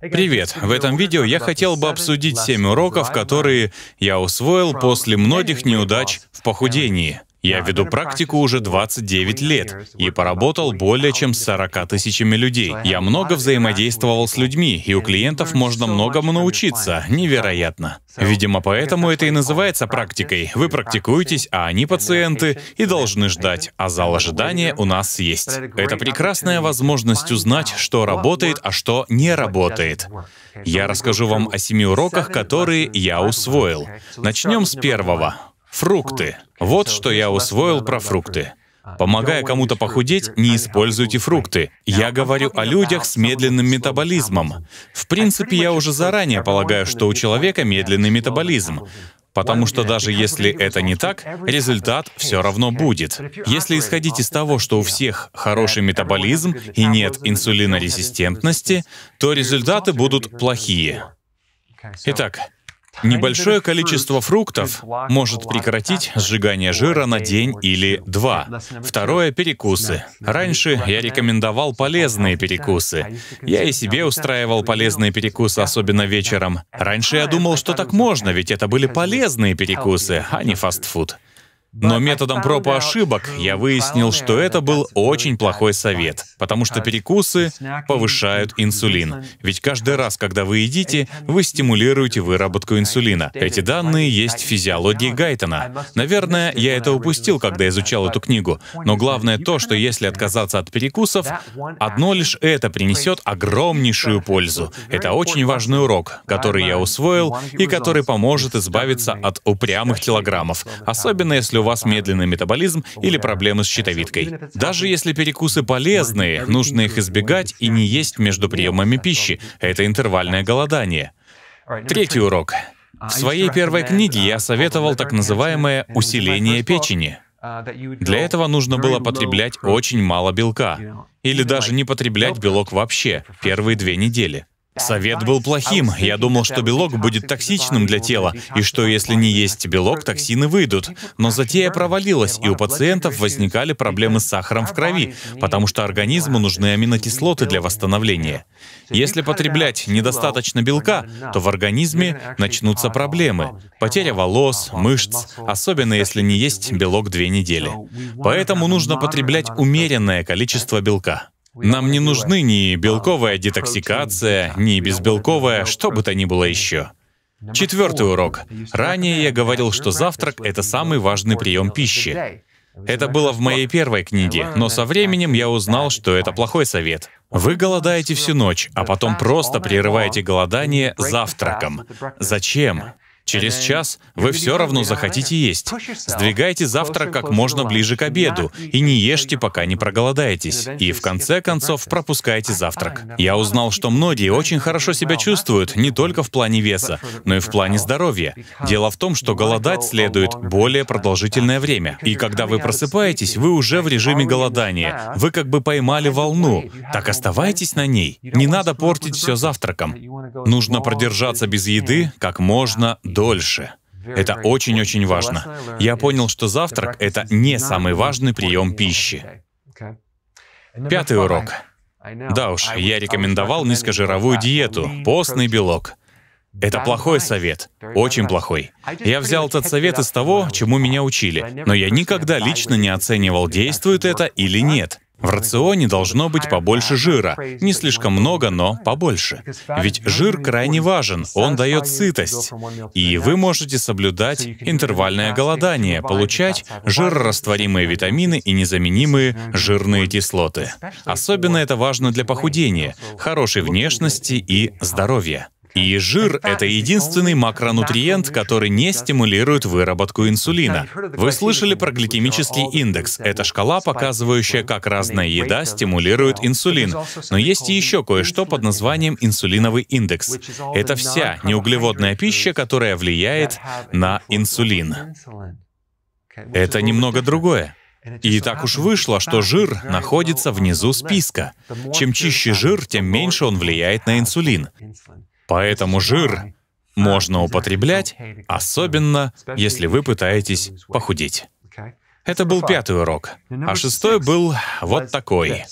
Привет! В этом видео я хотел бы обсудить 7 уроков, которые я усвоил после многих неудач в похудении. Я веду практику уже 29 лет и поработал более чем с 40 тысячами людей. Я много взаимодействовал с людьми, и у клиентов можно многому научиться. Невероятно. Видимо, поэтому это и называется практикой. Вы практикуетесь, а они пациенты и должны ждать, а зал ожидания у нас есть. Это прекрасная возможность узнать, что работает, а что не работает. Я расскажу вам о семи уроках, которые я усвоил. Начнем с первого. Фрукты. Вот что я усвоил про фрукты. Помогая кому-то похудеть, не используйте фрукты. Я говорю о людях с медленным метаболизмом. В принципе, я уже заранее полагаю, что у человека медленный метаболизм. Потому что даже если это не так, результат все равно будет. Если исходить из того, что у всех хороший метаболизм и нет инсулинорезистентности, то результаты будут плохие. Итак, Небольшое количество фруктов может прекратить сжигание жира на день или два. Второе — перекусы. Раньше я рекомендовал полезные перекусы. Я и себе устраивал полезные перекусы, особенно вечером. Раньше я думал, что так можно, ведь это были полезные перекусы, а не фастфуд. Но методом проб и ошибок я выяснил, что это был очень плохой совет, потому что перекусы повышают инсулин. Ведь каждый раз, когда вы едите, вы стимулируете выработку инсулина. Эти данные есть в физиологии Гайтона. Наверное, я это упустил, когда изучал эту книгу. Но главное то, что если отказаться от перекусов, одно лишь это принесет огромнейшую пользу. Это очень важный урок, который я усвоил и который поможет избавиться от упрямых килограммов, особенно если у вас медленный метаболизм или проблемы с щитовидкой. Даже если перекусы полезные, нужно их избегать и не есть между приемами пищи. Это интервальное голодание. Третий урок. В своей первой книге я советовал так называемое «усиление печени». Для этого нужно было потреблять очень мало белка, или даже не потреблять белок вообще первые две недели. Совет был плохим. Я думал, что белок будет токсичным для тела, и что если не есть белок, токсины выйдут. Но затея провалилась, и у пациентов возникали проблемы с сахаром в крови, потому что организму нужны аминокислоты для восстановления. Если потреблять недостаточно белка, то в организме начнутся проблемы. Потеря волос, мышц, особенно если не есть белок две недели. Поэтому нужно потреблять умеренное количество белка. Нам не нужны ни белковая детоксикация, ни безбелковая, что бы то ни было еще. Четвертый урок. Ранее я говорил, что завтрак — это самый важный прием пищи. Это было в моей первой книге, но со временем я узнал, что это плохой совет. Вы голодаете всю ночь, а потом просто прерываете голодание завтраком. Зачем? Через час вы все равно захотите есть. Сдвигайте завтрак как можно ближе к обеду и не ешьте, пока не проголодаетесь. И в конце концов пропускайте а, завтрак. Я узнал, что многие очень хорошо себя чувствуют не только в плане веса, но и в плане здоровья. Дело в том, что голодать следует более продолжительное время. И когда вы просыпаетесь, вы уже в режиме голодания. Вы как бы поймали волну. Так оставайтесь на ней. Не надо портить все завтраком. Нужно продержаться без еды как можно до дольше. Это очень-очень важно. Я понял, что завтрак — это не самый важный прием пищи. Пятый урок. Да уж, я рекомендовал низкожировую диету, постный белок. Это плохой совет, очень плохой. Я взял этот совет из того, чему меня учили, но я никогда лично не оценивал, действует это или нет. В рационе должно быть побольше жира. Не слишком много, но побольше. Ведь жир крайне важен, он дает сытость. И вы можете соблюдать интервальное голодание, получать жирорастворимые витамины и незаменимые жирные кислоты. Особенно это важно для похудения, хорошей внешности и здоровья. И жир — это единственный макронутриент, который не стимулирует выработку инсулина. Вы слышали про гликемический индекс. Это шкала, показывающая, как разная еда стимулирует инсулин. Но есть и еще кое-что под названием инсулиновый индекс. Это вся неуглеводная пища, которая влияет на инсулин. Это немного другое. И так уж вышло, что жир находится внизу списка. Чем чище жир, тем меньше он влияет на инсулин. Поэтому жир можно употреблять, особенно если вы пытаетесь похудеть. Это был пятый урок. А шестой был вот такой.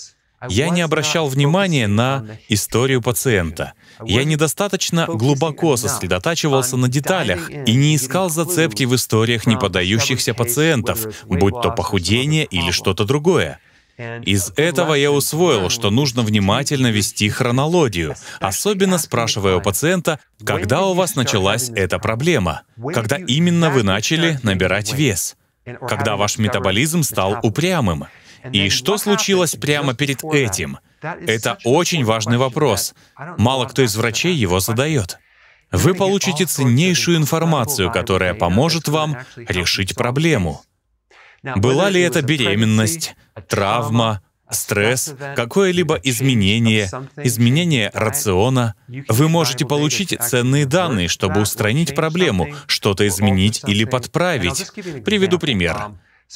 Я не обращал внимания на историю пациента. Я недостаточно глубоко сосредотачивался на деталях и не искал зацепки в историях неподающихся пациентов, будь то похудение или что-то другое. Из этого я усвоил, что нужно внимательно вести хронологию, особенно спрашивая у пациента, когда у вас началась эта проблема, когда именно вы начали набирать вес, когда ваш метаболизм стал упрямым, и что случилось прямо перед этим. Это очень важный вопрос. Мало кто из врачей его задает. Вы получите ценнейшую информацию, которая поможет вам решить проблему. Была ли это беременность, травма, стресс, какое-либо изменение, изменение рациона, вы можете получить ценные данные, чтобы устранить проблему, что-то изменить или подправить. Приведу пример.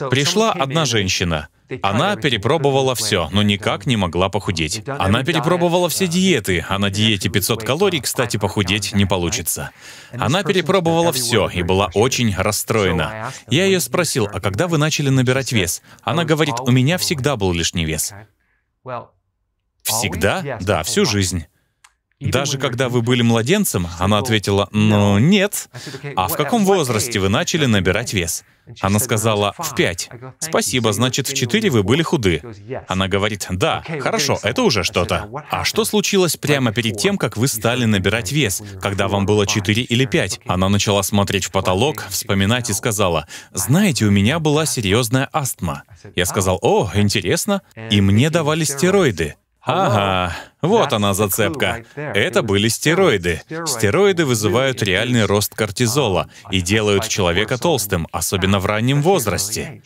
Um, Пришла одна женщина. Она перепробовала все, но никак не могла похудеть. Она перепробовала все диеты, а на диете 500 калорий, кстати, похудеть не получится. Она перепробовала все и была очень расстроена. Я ее спросил, а когда вы начали набирать вес? Она говорит, у меня всегда был лишний вес. Всегда? Да, всю жизнь. Даже когда вы были младенцем, она ответила, ну нет. А в каком возрасте вы начали набирать вес? Она сказала, в пять". Спасибо, значит, в четыре вы были худы. Она говорит, да, хорошо, это уже что-то. А что случилось прямо перед тем, как вы стали набирать вес, когда вам было четыре или пять? Она начала смотреть в потолок, вспоминать и сказала, знаете, у меня была серьезная астма. Я ah, сказал, о, интересно. И мне давали стероиды. Ага, вот она зацепка. Это были стероиды. Стероиды вызывают реальный рост кортизола um, и делают человека толстым, особенно в раннем возрасте.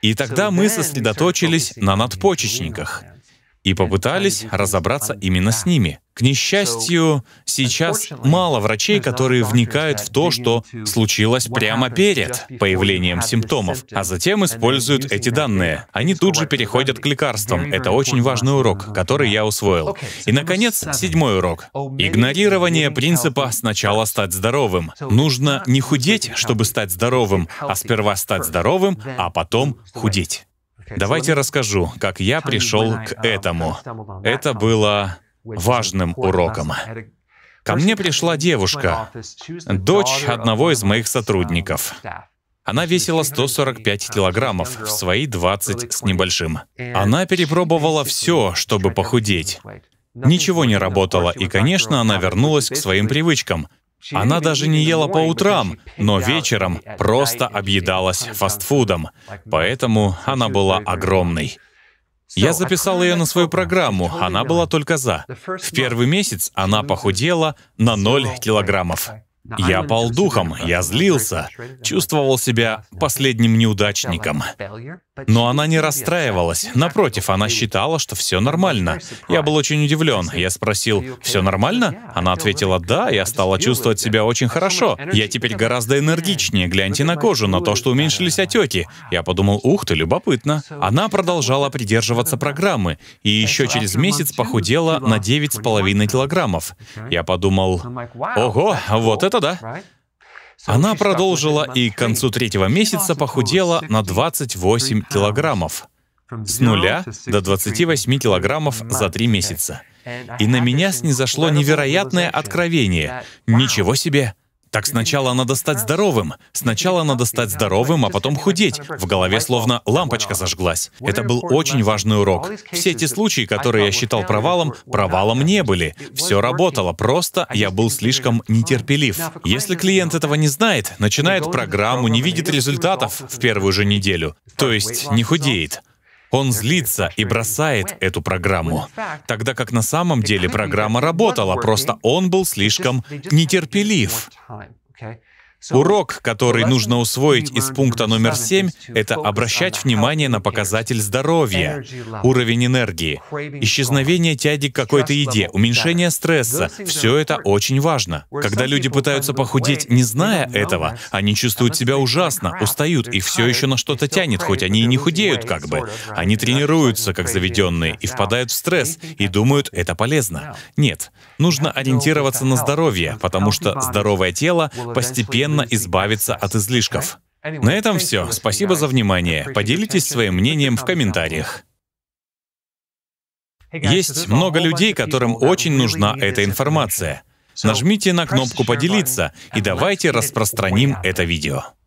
И тогда мы сосредоточились на надпочечниках — и попытались разобраться именно с ними. К несчастью, сейчас мало врачей, которые вникают в то, что случилось прямо перед появлением симптомов, а затем используют эти данные. Они тут же переходят к лекарствам. Это очень важный урок, который я усвоил. И, наконец, седьмой урок. Oh, Игнорирование принципа «сначала стать здоровым». Нужно не худеть, чтобы стать здоровым, а сперва стать здоровым, а потом худеть. Давайте расскажу, как я пришел к этому. Это было важным уроком. Ко мне пришла девушка, дочь одного из моих сотрудников. Она весила 145 uh, килограммов в свои 20 с небольшим. Она перепробовала все, чтобы похудеть. Ничего не работало, и, конечно, она вернулась к своим привычкам — она даже не ела по утрам, но вечером просто объедалась фастфудом. Поэтому она была огромной. Я записал ее на свою программу, она была только за. В первый месяц она похудела на 0 килограммов. Я пал духом, я злился, чувствовал себя последним неудачником. Но она не расстраивалась. Напротив, она считала, что все нормально. Я был очень удивлен. Я спросил, все нормально? Она ответила, да, я стала чувствовать себя очень хорошо. Я теперь гораздо энергичнее. Гляньте на кожу, на то, что уменьшились отеки. Я подумал, ух ты, любопытно. Она продолжала придерживаться программы и еще через месяц похудела на 9,5 килограммов. Я подумал, ого, вот это это да. Она продолжила и к концу третьего месяца похудела на 28 килограммов. С нуля до 28 килограммов за три месяца. И на меня снизошло невероятное откровение. Ничего себе! Так сначала надо стать здоровым, сначала надо стать здоровым, а потом худеть. В голове словно лампочка зажглась. Это был очень важный урок. Все эти случаи, которые я считал провалом, провалом не были. Все работало, просто я был слишком нетерпелив. Если клиент этого не знает, начинает программу, не видит результатов в первую же неделю, то есть не худеет, он злится и бросает эту программу. Тогда как на самом деле программа работала, просто он был слишком нетерпелив. Урок, который нужно усвоить из пункта номер семь, это обращать внимание на показатель здоровья, уровень энергии, исчезновение тяги к какой-то еде, уменьшение стресса. Все это очень важно. Когда люди пытаются похудеть, не зная этого, они чувствуют себя ужасно, устают, и все еще на что-то тянет, хоть они и не худеют как бы. Они тренируются, как заведенные, и впадают в стресс, и думают, это полезно. Нет, нужно ориентироваться на здоровье, потому что здоровое тело постепенно постепенно избавиться от излишков. На этом все. Спасибо за внимание. Поделитесь своим мнением в комментариях. Есть много людей, которым очень нужна эта информация. Нажмите на кнопку «Поделиться» и давайте распространим это видео.